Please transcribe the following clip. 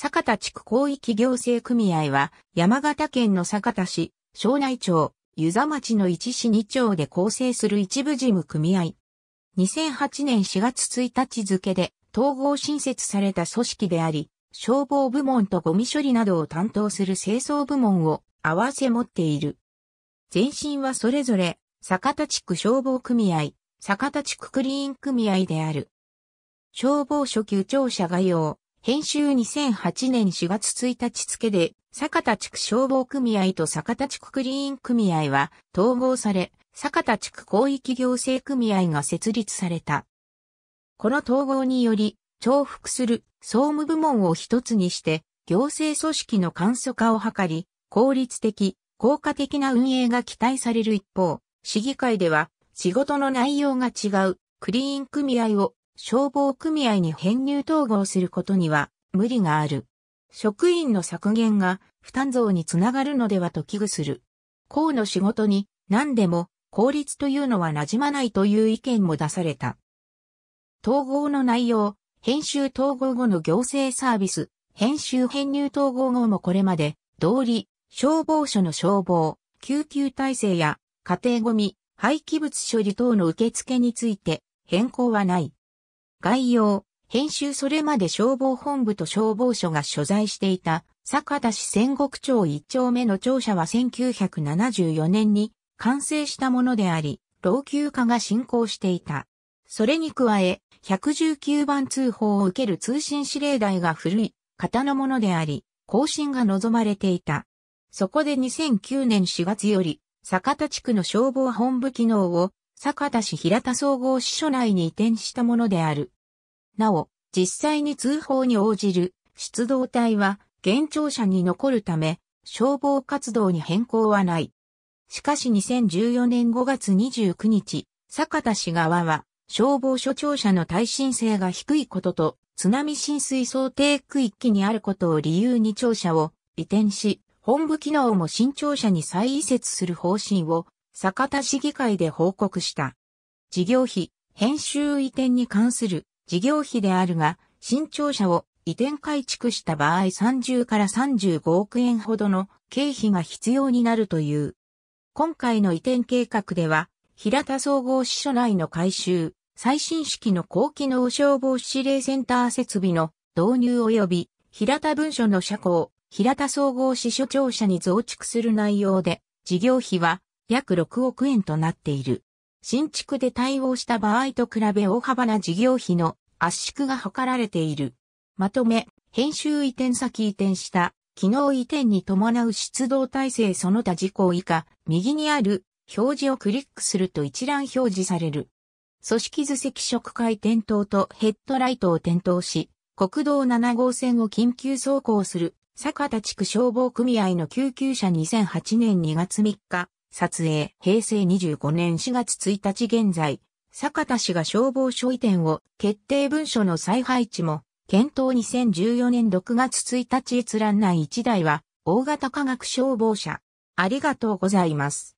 坂田地区広域行政組合は、山形県の坂田市、庄内町、湯沢町の1市2町で構成する一部事務組合。2008年4月1日付で統合新設された組織であり、消防部門とゴミ処理などを担当する清掃部門を合わせ持っている。前身はそれぞれ、坂田地区消防組合、坂田地区クリーン組合である。消防署級庁舎が用、編集2008年4月1日付で、坂田地区消防組合と坂田地区クリーン組合は統合され、坂田地区広域行政組合が設立された。この統合により、重複する総務部門を一つにして、行政組織の簡素化を図り、効率的、効果的な運営が期待される一方、市議会では仕事の内容が違うクリーン組合を消防組合に編入統合することには無理がある。職員の削減が負担増につながるのではと危惧する。公の仕事に何でも効率というのは馴染まないという意見も出された。統合の内容、編集統合後の行政サービス、編集編入統合後もこれまで、道理、消防署の消防、救急体制や家庭ごみ、廃棄物処理等の受付について変更はない。概要、編集それまで消防本部と消防署が所在していた、坂田市戦国町一丁目の庁舎は1974年に完成したものであり、老朽化が進行していた。それに加え、119番通報を受ける通信指令台が古い型のものであり、更新が望まれていた。そこで2009年4月より、坂田地区の消防本部機能を坂田市平田総合支所内に移転したものである。なお、実際に通報に応じる出動隊は、現庁舎に残るため、消防活動に変更はない。しかし2014年5月29日、坂田市側は、消防署庁舎の耐震性が低いことと、津波浸水想定区域にあることを理由に庁舎を移転し、本部機能も新庁舎に再移設する方針を酒田市議会で報告した。事業費、編集移転に関する事業費であるが、新庁舎を移転改築した場合30から35億円ほどの経費が必要になるという。今回の移転計画では、平田総合支所内の改修、最新式の高機能消防指令センター設備の導入及び、平田文書の車庫を平田総合支所庁舎に増築する内容で、事業費は約6億円となっている。新築で対応した場合と比べ大幅な事業費の圧縮が図られている。まとめ、編集移転先移転した、機能移転に伴う出動体制その他事項以下、右にある表示をクリックすると一覧表示される。組織図赤色回点灯とヘッドライトを点灯し、国道7号線を緊急走行する、坂田地区消防組合の救急車2008年2月3日、撮影、平成25年4月1日現在、坂田氏が消防署移転を決定文書の再配置も、検討2014年6月1日閲覧内1台は、大型化学消防車。ありがとうございます。